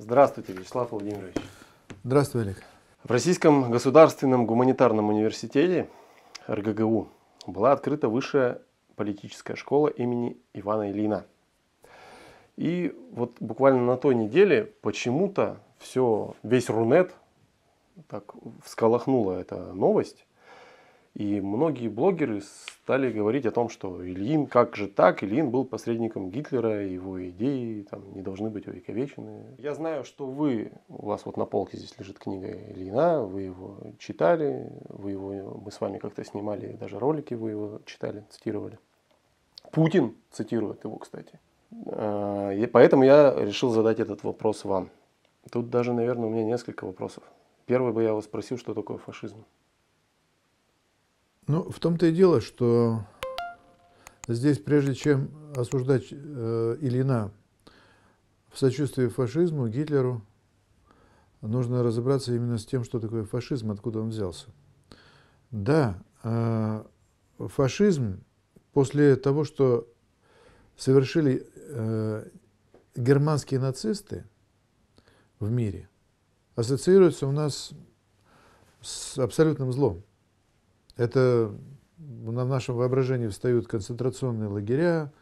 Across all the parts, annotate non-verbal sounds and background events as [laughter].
Здравствуйте, Вячеслав Владимирович. Здравствуй, Олег. В Российском государственном гуманитарном университете РГГУ была открыта высшая политическая школа имени Ивана Ильина. И вот буквально на той неделе почему-то все, весь Рунет так всколохнула эта новость. И многие блогеры стали говорить о том, что Ильин, как же так, Ильин был посредником Гитлера, его идеи там, не должны быть увековечены. Я знаю, что вы, у вас вот на полке здесь лежит книга Ильина, вы его читали, вы его, мы с вами как-то снимали, даже ролики вы его читали, цитировали. Путин цитирует его, кстати. А, и поэтому я решил задать этот вопрос вам. Тут даже, наверное, у меня несколько вопросов. Первый бы я вас спросил, что такое фашизм. Ну, в том-то и дело, что здесь, прежде чем осуждать э, Ильина в сочувствии фашизму, Гитлеру, нужно разобраться именно с тем, что такое фашизм, откуда он взялся. Да, э, фашизм после того, что совершили э, германские нацисты в мире, ассоциируется у нас с абсолютным злом. Это ну, на нашем воображении встают концентрационные лагеря,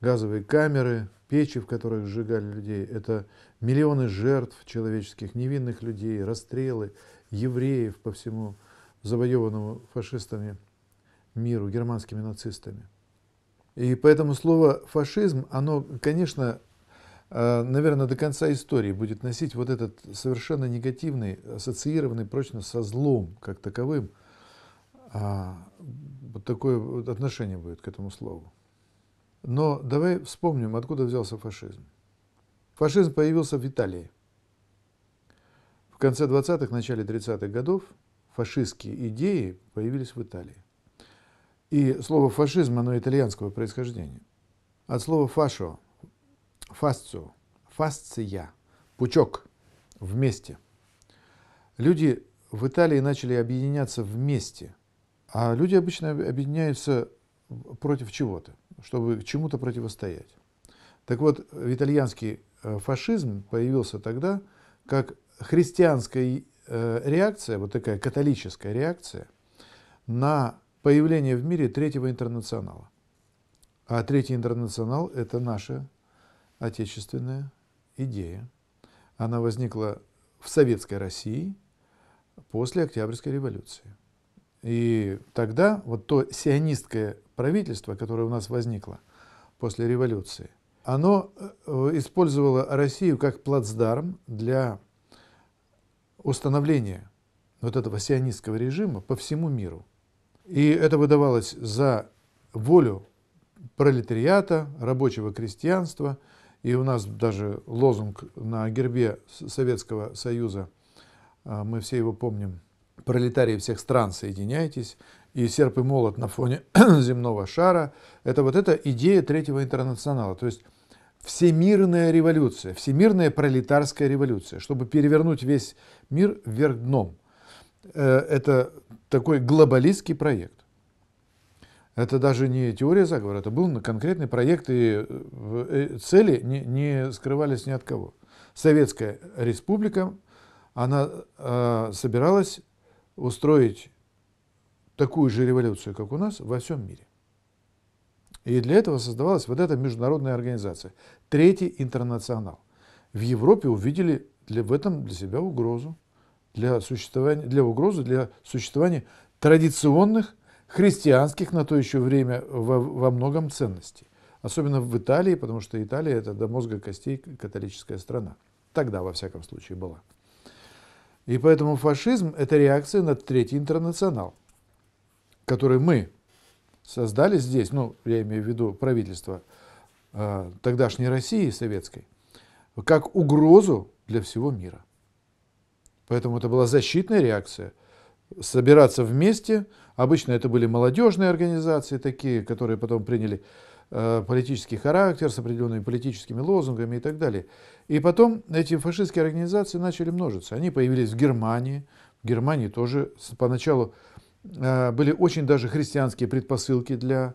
газовые камеры, печи, в которых сжигали людей. Это миллионы жертв человеческих, невинных людей, расстрелы евреев по всему завоеванному фашистами миру, германскими нацистами. И поэтому слово «фашизм», оно, конечно, э, наверное, до конца истории будет носить вот этот совершенно негативный, ассоциированный прочно со злом как таковым – а вот такое вот отношение будет к этому слову. Но давай вспомним, откуда взялся фашизм. Фашизм появился в Италии. В конце 20-х, начале 30-х годов фашистские идеи появились в Италии. И слово фашизм, оно итальянского происхождения. От слова фашо, фасцио, фасция, пучок, вместе. Люди в Италии начали объединяться вместе – а люди обычно объединяются против чего-то, чтобы чему-то противостоять. Так вот, итальянский э, фашизм появился тогда как христианская э, реакция, вот такая католическая реакция, на появление в мире третьего интернационала. А третий интернационал – это наша отечественная идея. Она возникла в Советской России после Октябрьской революции. И тогда вот то сионистское правительство, которое у нас возникло после революции, оно э, э, использовало Россию как плацдарм для установления вот этого сионистского режима по всему миру. И это выдавалось за волю пролетариата, рабочего крестьянства. И у нас даже лозунг на гербе Советского Союза, э, мы все его помним, пролетарии всех стран, соединяйтесь, и серп и молот на фоне [clears throat] земного шара, это вот эта идея третьего интернационала, то есть всемирная революция, всемирная пролетарская революция, чтобы перевернуть весь мир вверх дном. Э, это такой глобалистский проект. Это даже не теория заговора, это был конкретный проект, и э, э, цели не, не скрывались ни от кого. Советская республика, она э, собиралась устроить такую же революцию, как у нас, во всем мире. И для этого создавалась вот эта международная организация. Третий интернационал. В Европе увидели для, в этом для себя угрозу. Для, существования, для угрозы для существования традиционных христианских на то еще время во, во многом ценностей. Особенно в Италии, потому что Италия это до мозга костей католическая страна. Тогда, во всяком случае, была. И поэтому фашизм – это реакция на Третий интернационал, который мы создали здесь, ну, я имею в виду правительство э, тогдашней России советской, как угрозу для всего мира. Поэтому это была защитная реакция. Собираться вместе. Обычно это были молодежные организации такие, которые потом приняли Э, политический характер, с определенными политическими лозунгами и так далее. И потом эти фашистские организации начали множиться. Они появились в Германии. В Германии тоже поначалу э, были очень даже христианские предпосылки для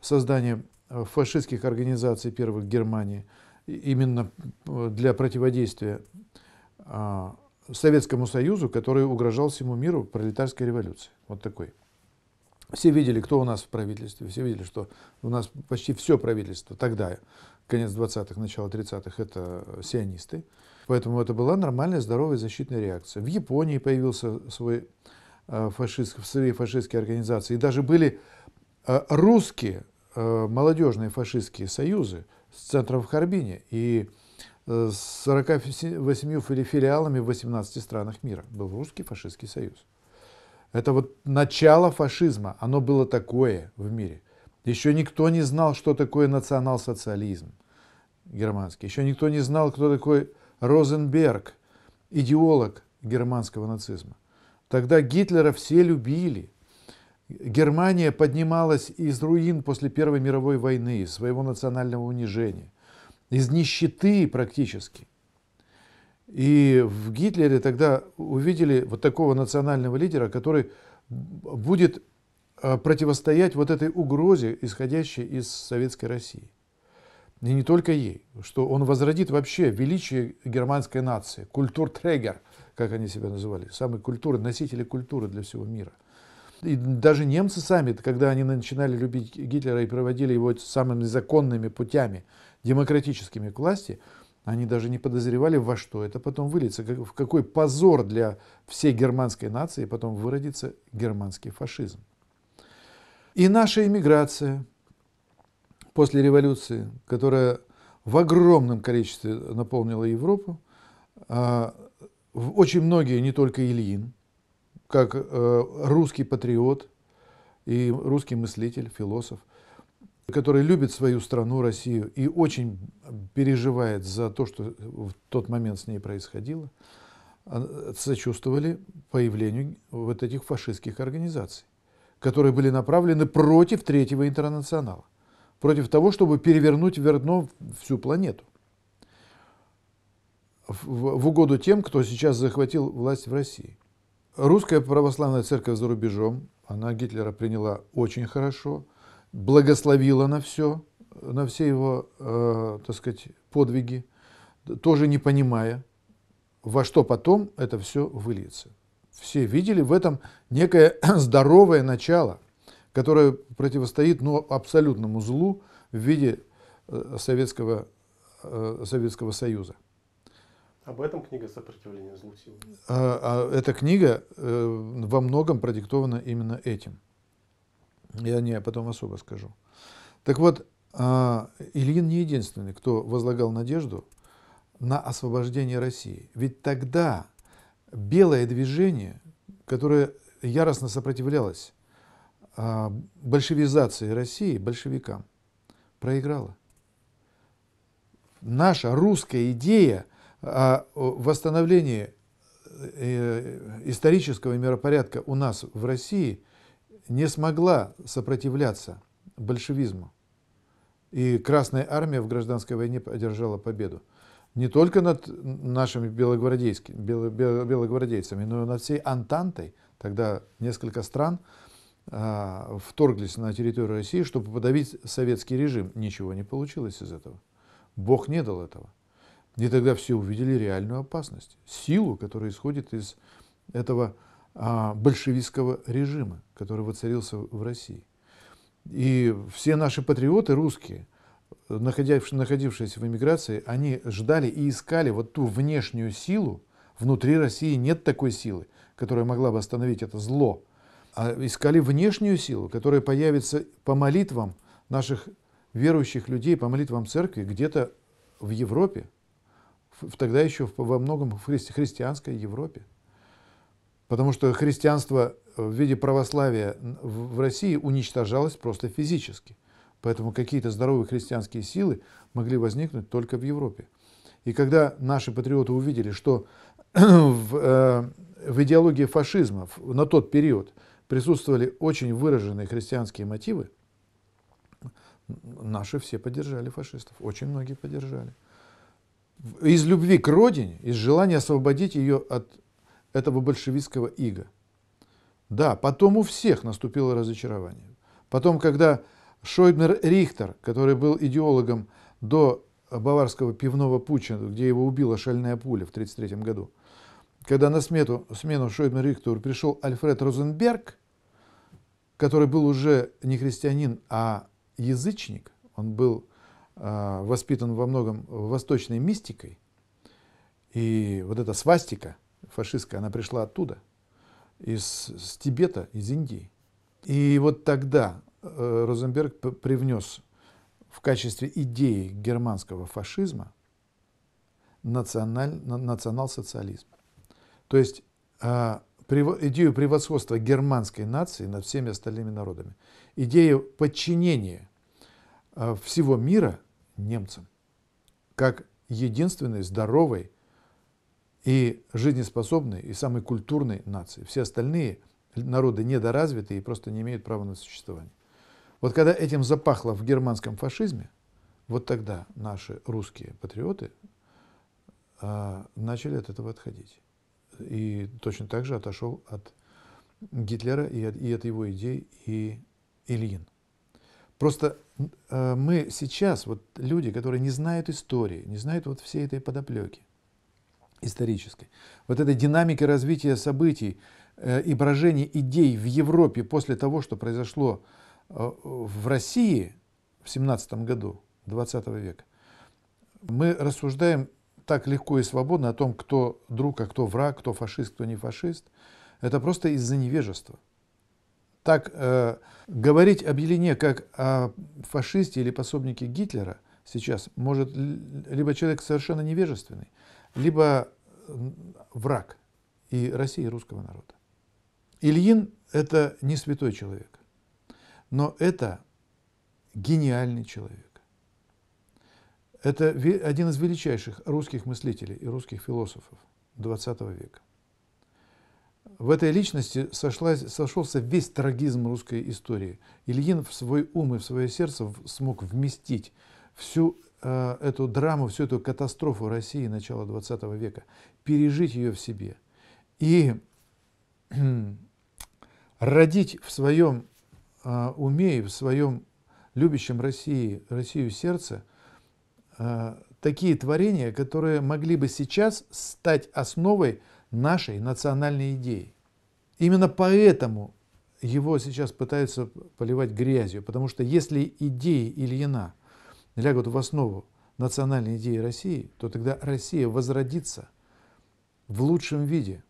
создания э, фашистских организаций первых в Германии, именно для противодействия Советскому Союзу, который угрожал всему миру пролетарской революции. Вот такой. Все видели, кто у нас в правительстве, все видели, что у нас почти все правительство тогда, конец 20-х, начало 30-х, это сионисты. Поэтому это была нормальная, здоровая защитная реакция. В Японии появился свой э, фашист, свои фашистские организации. И даже были э, русские э, молодежные фашистские союзы с центром в Харбине и с 48 филиалами в 18 странах мира. Был русский фашистский союз. Это вот начало фашизма, оно было такое в мире. Еще никто не знал, что такое национал-социализм германский. Еще никто не знал, кто такой Розенберг, идеолог германского нацизма. Тогда Гитлера все любили. Германия поднималась из руин после Первой мировой войны, своего национального унижения, из нищеты практически. И в Гитлере тогда увидели вот такого национального лидера, который будет а, противостоять вот этой угрозе, исходящей из Советской России. И не только ей, что он возродит вообще величие германской нации, культуртрегер, как они себя называли, самые культуры, носители культуры для всего мира. И даже немцы сами, когда они начинали любить Гитлера и проводили его самыми законными путями, демократическими к власти – они даже не подозревали, во что это потом выльется, в какой позор для всей германской нации потом выродится германский фашизм. И наша иммиграция после революции, которая в огромном количестве наполнила Европу, а, очень многие, не только Ильин, как э, русский патриот и русский мыслитель, философ – который любит свою страну, Россию, и очень переживает за то, что в тот момент с ней происходило, а, сочувствовали появлению вот этих фашистских организаций, которые были направлены против Третьего интернационала, против того, чтобы перевернуть верно всю планету в угоду тем, кто сейчас захватил власть в России. Русская православная церковь за рубежом, она Гитлера приняла очень хорошо – благословила на все, на все его, э, так сказать, подвиги, тоже не понимая, во что потом это все выльется. Все видели в этом некое [clears throat] здоровое начало, которое противостоит ну, абсолютному злу в виде э, Советского, э, Советского Союза. Об этом книга «Сопротивление злу силы». Э, а эта книга э, во многом продиктована именно этим. Я не, а потом особо скажу. Так вот, а, Ильин не единственный, кто возлагал надежду на освобождение России. Ведь тогда белое движение, которое яростно сопротивлялось а, большевизации России, большевикам, проиграло. Наша русская идея о восстановлении э, исторического миропорядка у нас в России – не смогла сопротивляться большевизму. И Красная Армия в гражданской войне одержала победу. Не только над нашими белогвардейскими, бело, бело, белогвардейцами, но и над всей Антантой. Тогда несколько стран а, вторглись на территорию России, чтобы подавить советский режим. Ничего не получилось из этого. Бог не дал этого. И тогда все увидели реальную опасность, силу, которая исходит из этого а, большевистского режима, который воцарился в России. И все наши патриоты русские, находившиеся в эмиграции, они ждали и искали вот ту внешнюю силу. Внутри России нет такой силы, которая могла бы остановить это зло. А искали внешнюю силу, которая появится по молитвам наших верующих людей, по молитвам церкви где-то в Европе, в тогда еще во многом в христианской Европе. Потому что христианство э, в виде православия в России уничтожалось просто физически. Поэтому какие-то здоровые христианские силы могли возникнуть только в Европе. И когда наши патриоты увидели, что [clears throat] в, э, в идеологии фашизма на тот период присутствовали очень выраженные христианские мотивы, наши все поддержали фашистов, очень многие поддержали. Из любви к родине, из желания освободить ее от этого большевистского ига. Да, потом у всех наступило разочарование. Потом, когда Шойднер Рихтер, который был идеологом до баварского пивного путча, где его убила шальная пуля в 1933 году, когда на смету, смену Шойднер Рихтеру пришел Альфред Розенберг, который был уже не христианин, а язычник, он был э, воспитан во многом восточной мистикой, и вот эта свастика – фашистская, она пришла оттуда, из с Тибета, из Индии. И вот тогда э, Розенберг привнес в качестве идеи германского фашизма националь, национал-социализм. То есть э, идею превосходства германской нации над всеми остальными народами, идею подчинения э, всего мира немцам, как единственной здоровой и жизнеспособной, и самой культурной нации. Все остальные народы недоразвитые и просто не имеют права на существование. Вот когда этим запахло в германском фашизме, вот тогда наши русские патриоты а, начали от этого отходить. И точно так же отошел от Гитлера и от, и от его идей и Ильин. Просто а, мы сейчас, вот люди, которые не знают истории, не знают вот всей этой подоплеки, исторической. Вот этой динамики развития событий э, и брожения идей в Европе после того, что произошло э, в России в 17 году 20 века, мы рассуждаем так легко и свободно о том, кто друг, а кто враг, кто фашист, кто не фашист. Это просто из-за невежества. Так э, говорить об Елене как о фашисте или пособнике Гитлера сейчас может либо человек совершенно невежественный, либо враг и России, и русского народа. Ильин – это не святой человек, но это гениальный человек. Это один из величайших русских мыслителей и русских философов XX века. В этой личности сошлась, сошелся весь трагизм русской истории. Ильин в свой ум и в свое сердце смог вместить всю Э, эту драму, всю эту катастрофу России начала 20 века, пережить ее в себе и [clears throat] родить в своем э, уме и в своем любящем России, Россию сердце э, такие творения, которые могли бы сейчас стать основой нашей национальной идеи. Именно поэтому его сейчас пытаются поливать грязью, потому что если идеи Ильина – лягут в основу национальной идеи России, то тогда Россия возродится в лучшем виде.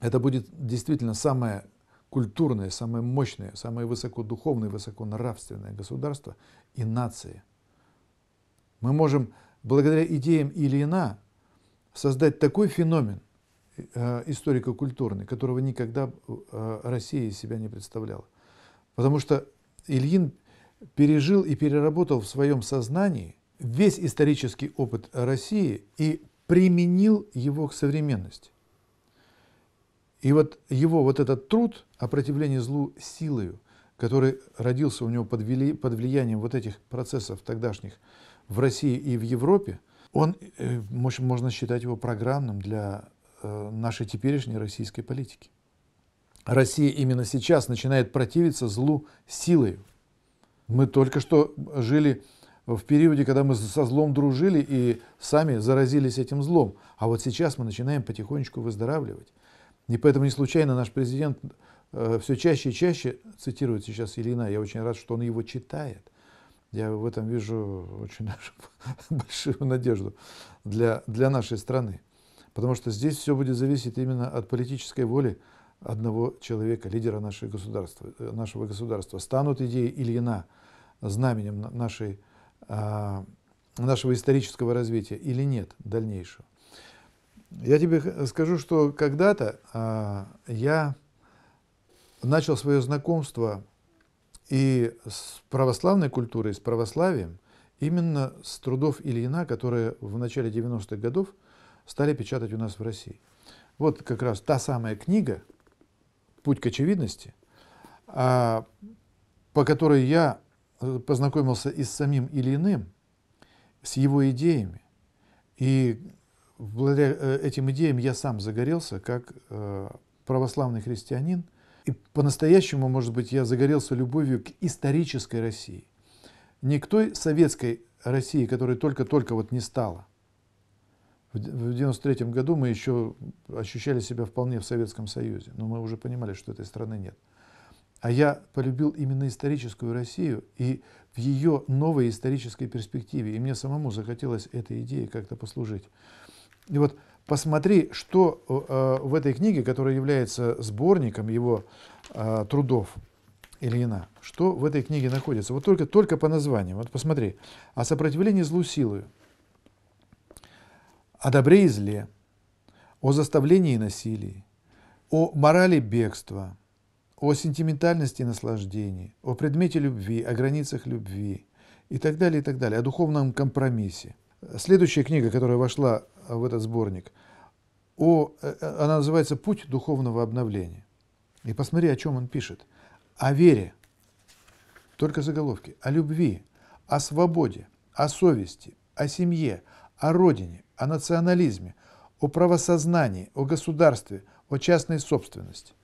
Это будет действительно самое культурное, самое мощное, самое высокодуховное, высоконравственное государство и нации. Мы можем благодаря идеям Ильина создать такой феномен э, историко-культурный, которого никогда э, Россия из себя не представляла. Потому что Ильин пережил и переработал в своем сознании весь исторический опыт России и применил его к современности. И вот его вот этот труд о противлении злу силою, который родился у него под, вли, под влиянием вот этих процессов тогдашних в России и в Европе, он, э, можно считать его программным для э, нашей теперешней российской политики. Россия именно сейчас начинает противиться злу силою. Мы только что жили в периоде, когда мы со злом дружили и сами заразились этим злом. А вот сейчас мы начинаем потихонечку выздоравливать. И поэтому не случайно наш президент э, все чаще и чаще цитирует сейчас Ильина. Я очень рад, что он его читает. Я в этом вижу очень [laughs] большую надежду для, для нашей страны. Потому что здесь все будет зависеть именно от политической воли одного человека, лидера нашего государства. Э, нашего государства. Станут идеи Ильина – знаменем нашей, а, нашего исторического развития или нет дальнейшего. Я тебе скажу, что когда-то а, я начал свое знакомство и с православной культурой, с православием, именно с трудов Ильина, которые в начале 90-х годов стали печатать у нас в России. Вот как раз та самая книга «Путь к очевидности», а, по которой я познакомился и с самим Ильиным, с его идеями. И благодаря э, этим идеям я сам загорелся как э, православный христианин. И по-настоящему, может быть, я загорелся любовью к исторической России. Не к той советской России, которая только-только вот не стала. В 1993 году мы еще ощущали себя вполне в Советском Союзе, но мы уже понимали, что этой страны нет. А я полюбил именно историческую Россию и в ее новой исторической перспективе. И мне самому захотелось этой идее как-то послужить. И вот посмотри, что э, э, в этой книге, которая является сборником его э, трудов, Ильина, что в этой книге находится. Вот только, только по названию. Вот посмотри. О сопротивлении злу силою, о добре и зле, о заставлении и насилии, о морали бегства – о сентиментальности наслаждений, о предмете любви, о границах любви и так далее, и так далее, о духовном компромиссе. Следующая книга, которая вошла в этот сборник, о, э, э, она называется «Путь духовного обновления». И посмотри, о чем он пишет. О вере, только заголовки, о любви, о свободе, о совести, о семье, о родине, о национализме, о правосознании, о государстве, о частной собственности.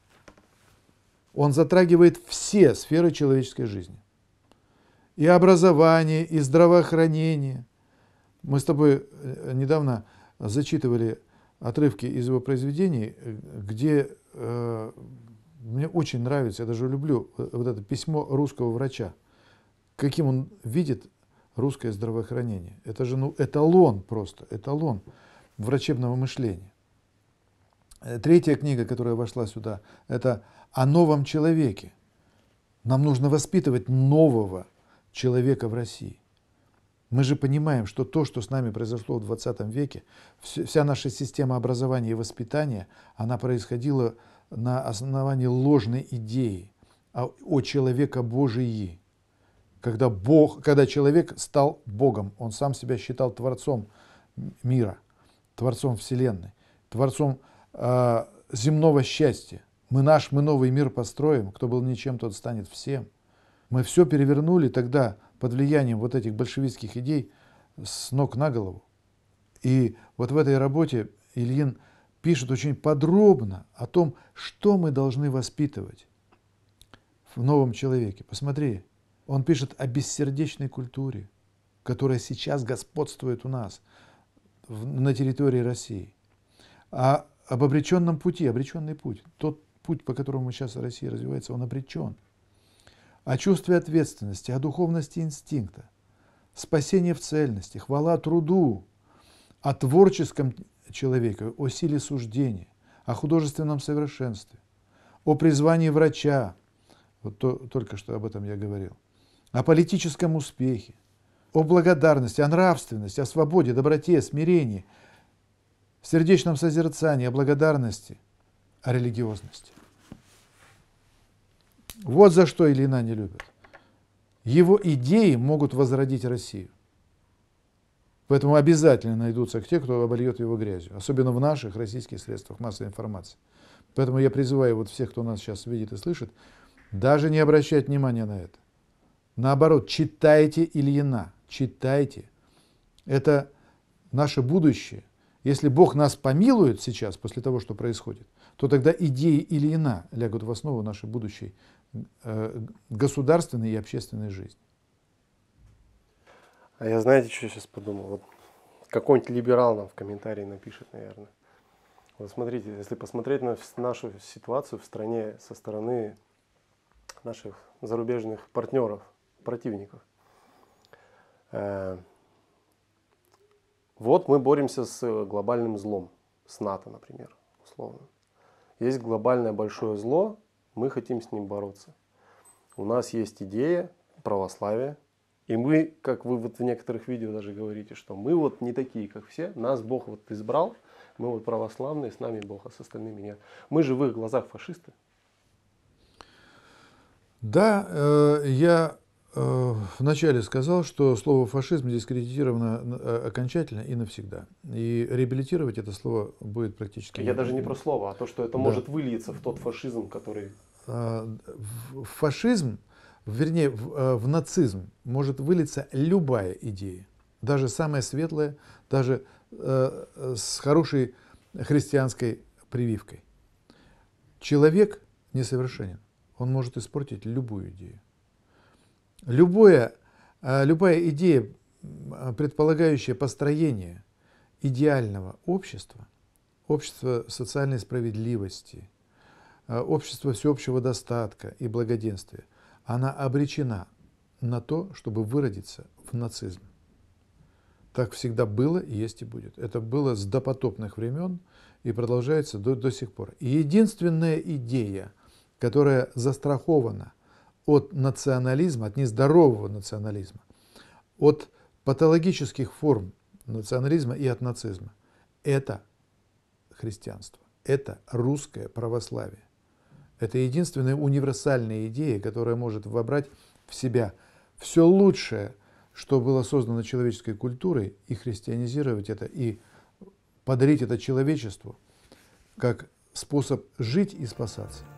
Он затрагивает все сферы человеческой жизни. И образование, и здравоохранение. Мы с тобой э, недавно зачитывали отрывки из его произведений, где э, мне очень нравится, я даже люблю э, вот это письмо русского врача, каким он видит русское здравоохранение. Это же ну, эталон просто, эталон врачебного мышления. Э, третья книга, которая вошла сюда, это о новом человеке. Нам нужно воспитывать нового человека в России. Мы же понимаем, что то, что с нами произошло в 20 веке, вся наша система образования и воспитания, она происходила на основании ложной идеи о, о человека Божии. Когда, Бог, когда человек стал Богом, он сам себя считал Творцом мира, Творцом Вселенной, Творцом э, земного счастья. Мы наш, мы новый мир построим. Кто был ничем, тот станет всем. Мы все перевернули тогда под влиянием вот этих большевистских идей с ног на голову. И вот в этой работе Ильин пишет очень подробно о том, что мы должны воспитывать в новом человеке. Посмотри, он пишет о бессердечной культуре, которая сейчас господствует у нас на территории России, о а об обреченном пути, обреченный путь, тот путь, по которому сейчас Россия развивается, он обречен. О чувстве ответственности, о духовности инстинкта, спасение в цельности, хвала труду, о творческом человеке, о силе суждения, о художественном совершенстве, о призвании врача, вот то, только что об этом я говорил, о политическом успехе, о благодарности, о нравственности, о свободе, доброте, смирении, сердечном созерцании, о благодарности – о религиозности. Вот за что Ильина не любит. Его идеи могут возродить Россию. Поэтому обязательно найдутся те, кто обольет его грязью, особенно в наших российских средствах массовой информации. Поэтому я призываю вот всех, кто нас сейчас видит и слышит, даже не обращать внимания на это. Наоборот, читайте Ильина, читайте. Это наше будущее. Если Бог нас помилует сейчас, после того, что происходит, то тогда идеи или ина лягут в основу нашей будущей э, государственной и общественной жизни. А я знаете, что я сейчас подумал? Вот какой-нибудь либерал нам в комментарии напишет, наверное. Вот смотрите, если посмотреть на нашу ситуацию в стране со стороны наших зарубежных партнеров, противников. Э, вот мы боремся с э, глобальным злом, с НАТО, например, условно. Есть глобальное большое зло, мы хотим с ним бороться. У нас есть идея православия, и мы, как вы вот в некоторых видео даже говорите, что мы вот не такие, как все, нас Бог вот избрал, мы вот православные, с нами Бог, а с остальными нет. Мы же в их глазах фашисты. Да, э, я Э, вначале сказал, что слово фашизм дискредитировано э, окончательно и навсегда. И реабилитировать это слово будет практически... Я даже не про слово, а то, что это да. может выльется в тот фашизм, который... А, фашизм, вернее, в, э, в нацизм может вылиться любая идея. Даже самая светлая, даже э, с хорошей христианской прививкой. Человек несовершенен. Он может испортить любую идею. Любое, э, любая идея, предполагающая построение идеального общества, общества социальной справедливости, э, общества всеобщего достатка и благоденствия, она обречена на то, чтобы выродиться в нацизм. Так всегда было, есть и будет. Это было с допотопных времен и продолжается до, до сих пор. И единственная идея, которая застрахована от национализма, от нездорового национализма, от патологических форм национализма и от нацизма. Это христианство, это русское православие. Это единственная универсальная идея, которая может вобрать в себя все лучшее, что было создано человеческой культурой, и христианизировать это, и подарить это человечеству как способ жить и спасаться.